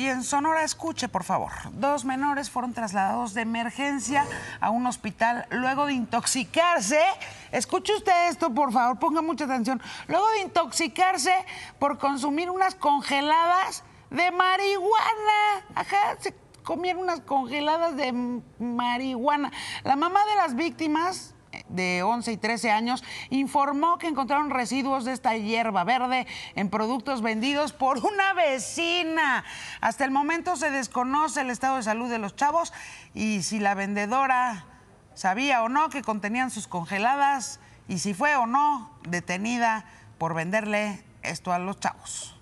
Y en Sonora, escuche, por favor. Dos menores fueron trasladados de emergencia a un hospital luego de intoxicarse. Escuche usted esto, por favor, ponga mucha atención. Luego de intoxicarse por consumir unas congeladas de marihuana. Ajá, se comieron unas congeladas de marihuana. La mamá de las víctimas de 11 y 13 años informó que encontraron residuos de esta hierba verde en productos vendidos por una vecina. Hasta el momento se desconoce el estado de salud de los chavos y si la vendedora sabía o no que contenían sus congeladas y si fue o no detenida por venderle esto a los chavos.